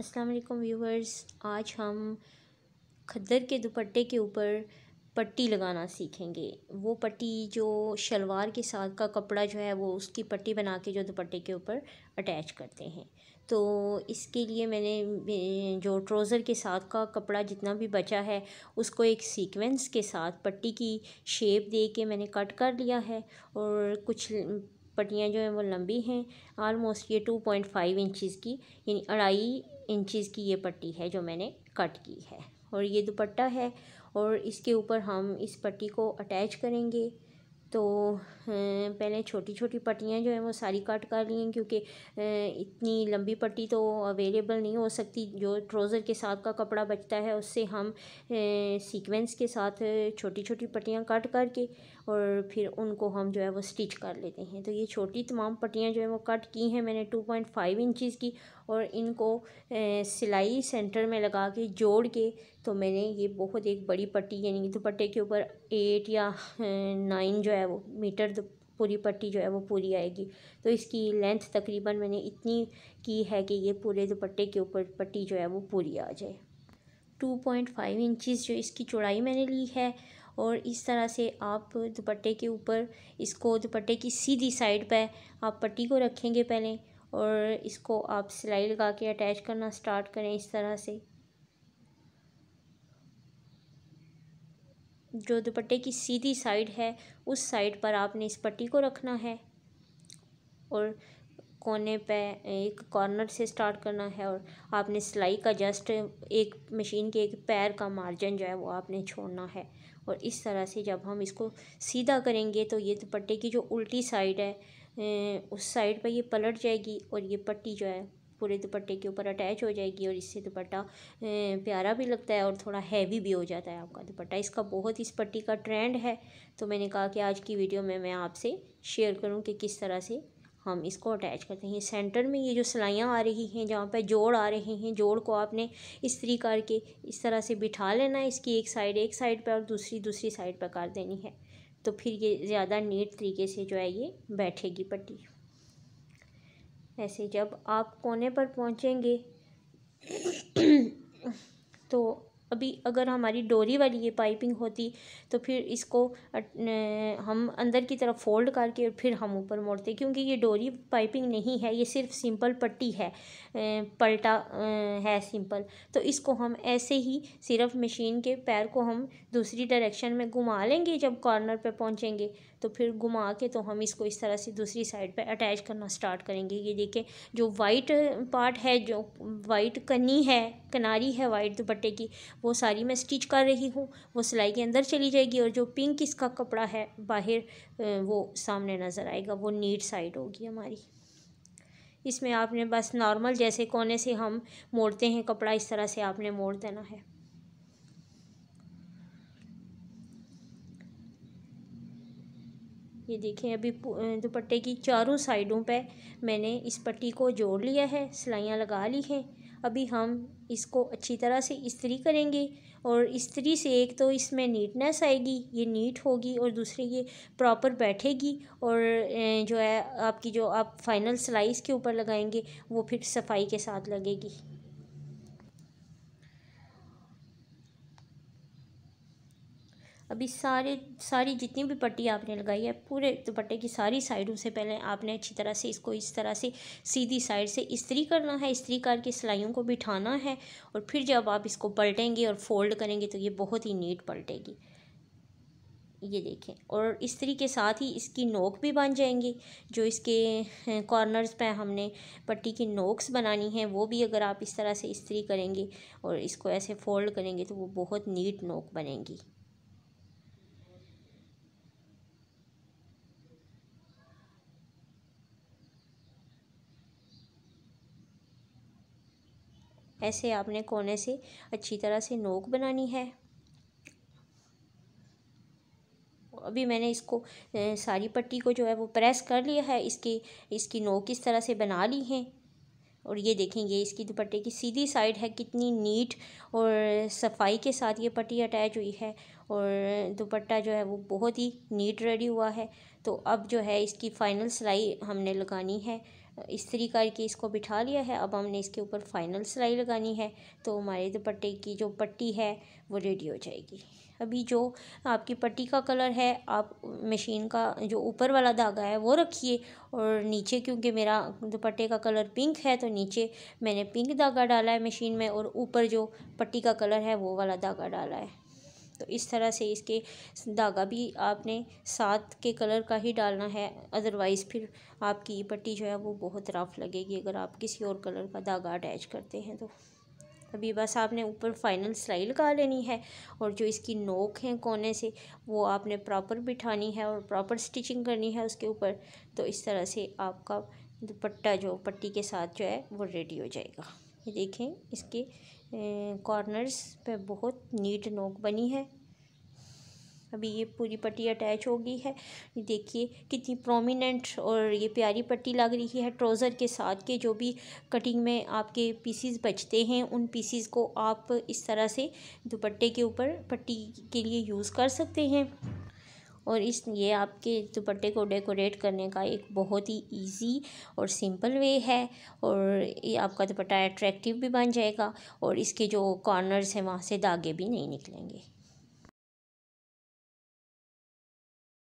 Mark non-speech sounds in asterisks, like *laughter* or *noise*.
अस्सलाम वालेकुम व्यूवर्स आज हम खद्दर के दुपट्टे के ऊपर पट्टी लगाना सीखेंगे वो पट्टी जो शलवार के साथ का कपड़ा जो है वो उसकी पट्टी बना के जो दुपट्टे के ऊपर अटैच करते हैं तो इसके लिए मैंने जो ट्रोज़र के साथ का कपड़ा जितना भी बचा है उसको एक सीक्वेंस के साथ पट्टी की शेप दे के मैंने कट कर लिया है और कुछ पट्टियाँ जो हैं वो लंबी हैं आलमोस्ट ये टू पॉइंट फाइव इंचज़ की यानी अढ़ाई इंचेस की ये पट्टी है जो मैंने कट की है और ये दुपट्टा है और इसके ऊपर हम इस पट्टी को अटैच करेंगे तो पहले छोटी छोटी पट्टियाँ जो हैं वो सारी कट कर ली हैं क्योंकि इतनी लंबी पट्टी तो अवेलेबल नहीं हो सकती जो ट्रोज़र के साथ का कपड़ा बचता है उससे हम सीक्वेंस के साथ छोटी छोटी पट्टियाँ कट करके और फिर उनको हम जो है वो स्टिच कर लेते हैं तो ये छोटी तमाम पट्टियाँ जो है वो कट की हैं मैंने टू पॉइंट फाइव इंचज़ की और इनको सिलाई सेंटर में लगा के जोड़ के तो मैंने ये बहुत एक बड़ी पट्टी यानी कि दुपट्टे के ऊपर एट या नाइन जो है वो मीटर पूरी पट्टी जो है वो पूरी आएगी तो इसकी लेंथ तकरीबन मैंने इतनी की है कि ये पूरे दुपट्टे के ऊपर पट्टी जो है वो पूरी आ जाए टू पॉइंट फाइव इंचज़ जो इसकी चौड़ाई मैंने ली है और इस तरह से आप दुपट्टे के ऊपर इसको दुपट्टे की सीधी साइड पर आप पट्टी को रखेंगे पहले और इसको आप सिलाई लगा के अटैच करना स्टार्ट करें इस तरह से जो दुपट्टे की सीधी साइड है उस साइड पर आपने इस पट्टी को रखना है और कोने पे एक कॉर्नर से स्टार्ट करना है और आपने सिलाई का जस्ट एक मशीन के एक पैर का मार्जिन जो है वो आपने छोड़ना है और इस तरह से जब हम इसको सीधा करेंगे तो ये दुपट्टे की जो उल्टी साइड है उस साइड पर ये पलट जाएगी और ये पट्टी जो है पूरे दुपट्टे के ऊपर अटैच हो जाएगी और इससे दुपट्टा प्यारा भी लगता है और थोड़ा हैवी भी हो जाता है आपका दुपट्टा इसका बहुत इस पट्टी का ट्रेंड है तो मैंने कहा कि आज की वीडियो में मैं आपसे शेयर करूं कि किस तरह से हम इसको अटैच करते हैं सेंटर में ये जो सिलाइयाँ आ रही हैं जहाँ पर जोड़ आ रहे हैं जोड़ को आपने इस्त्री करके इस तरह से बिठा लेना है इसकी एक साइड एक साइड पर और दूसरी दूसरी साइड पर कर देनी है तो फिर ये ज़्यादा नीट तरीके से जो है ये बैठेगी पट्टी ऐसे जब आप कोने पर पहुँचेंगे *coughs* तो अभी अगर हमारी डोरी वाली ये पाइपिंग होती तो फिर इसको हम अंदर की तरफ फोल्ड करके और फिर हम ऊपर मोड़ते क्योंकि ये डोरी पाइपिंग नहीं है ये सिर्फ सिंपल पट्टी है पलटा है सिंपल तो इसको हम ऐसे ही सिर्फ मशीन के पैर को हम दूसरी डायरेक्शन में घुमा लेंगे जब कॉर्नर पर पहुँचेंगे तो फिर घुमा के तो हम इसको इस तरह से दूसरी साइड पर अटैच करना स्टार्ट करेंगे ये देखिए जो वाइट पार्ट है जो वाइट कनी है किनारी है वाइट दुपट्टे की वो सारी मैं स्टिच कर रही हूँ वो सिलाई के अंदर चली जाएगी और जो पिंक इसका कपड़ा है बाहर वो सामने नज़र आएगा वो नीट साइड होगी हमारी इसमें आपने बस नॉर्मल जैसे कोने से हम मोड़ते हैं कपड़ा इस तरह से आपने मोड़ देना है ये देखें अभी दुपट्टे की चारों साइडों पे मैंने इस पट्टी को जोड़ लिया है सिलाइयाँ लगा ली हैं अभी हम इसको अच्छी तरह से इस्त्री करेंगे और इस्त्री से एक तो इसमें नीटनेस आएगी ये नीट होगी और दूसरी ये प्रॉपर बैठेगी और जो है आपकी जो आप फाइनल सिलाई इसके ऊपर लगाएंगे वो फिर सफाई के साथ लगेगी अभी सारे सारी जितनी भी पट्टी आपने लगाई है पूरे दुपट्टे की सारी साइडों से पहले आपने अच्छी तरह से इसको इस तरह से सीधी साइड से इस्त्री करना है इस्त्री करके सिलाइयों को बिठाना है और फिर जब आप इसको पलटेंगे और फोल्ड करेंगे तो ये बहुत ही नीट पलटेगी ये देखें और इस तरीके साथ ही इसकी नोक भी बन जाएंगी जो इसके कॉर्नर्स पे हमने पट्टी की नोक्स बनानी है वो भी अगर आप इस तरह से इस्त्री करेंगे और इसको ऐसे फोल्ड करेंगे तो वो बहुत नीट नोक बनेंगी ऐसे आपने कोने से अच्छी तरह से नोक बनानी है अभी मैंने इसको सारी पट्टी को जो है वो प्रेस कर लिया है इसकी इसकी नोक इस तरह से बना ली है और ये देखेंगे इसकी दुपट्टे की सीधी साइड है कितनी नीट और सफाई के साथ ये पट्टी अटैच हुई है और दुपट्टा जो है वो बहुत ही नीट रेडी हुआ है तो अब जो है इसकी फ़ाइनल सिलाई हमने लगानी है इस्त्री करके इसको बिठा लिया है अब हमने इसके ऊपर फाइनल सिलाई लगानी है तो हमारे दुपट्टे की जो पट्टी है वो रेडी हो जाएगी अभी जो आपकी पट्टी का कलर है आप मशीन का जो ऊपर वाला धागा है वो रखिए और नीचे क्योंकि मेरा दुपट्टे का कलर पिंक है तो नीचे मैंने पिंक धागा डाला है मशीन में और ऊपर जो पट्टी का कलर है वो वाला धागा डाला है तो इस तरह से इसके धागा भी आपने साथ के कलर का ही डालना है अदरवाइज़ फिर आपकी पट्टी जो है वो बहुत रफ लगेगी अगर आप किसी और कलर का धागा अटैच करते हैं तो अभी बस आपने ऊपर फाइनल सिलाई लगा लेनी है और जो इसकी नोक है कोने से वो आपने प्रॉपर बिठानी है और प्रॉपर स्टिचिंग करनी है उसके ऊपर तो इस तरह से आपका दुपट्टा जो पट्टी के साथ जो है वो रेडी हो जाएगा ये देखें इसके कॉर्नर्स पे बहुत नीट नोक बनी है अभी ये पूरी पट्टी अटैच हो गई है ये देखिए कितनी प्रोमिनेंट और ये प्यारी पट्टी लग रही है ट्रोज़र के साथ के जो भी कटिंग में आपके पीसीज बचते हैं उन पीसीज को आप इस तरह से दुपट्टे के ऊपर पट्टी के लिए यूज़ कर सकते हैं और इस ये आपके दुपट्टे को डेकोरेट करने का एक बहुत ही इजी और सिंपल वे है और ये आपका दुपट्टा अट्रैक्टिव भी बन जाएगा और इसके जो कॉर्नर्स हैं वहाँ से धागे भी नहीं निकलेंगे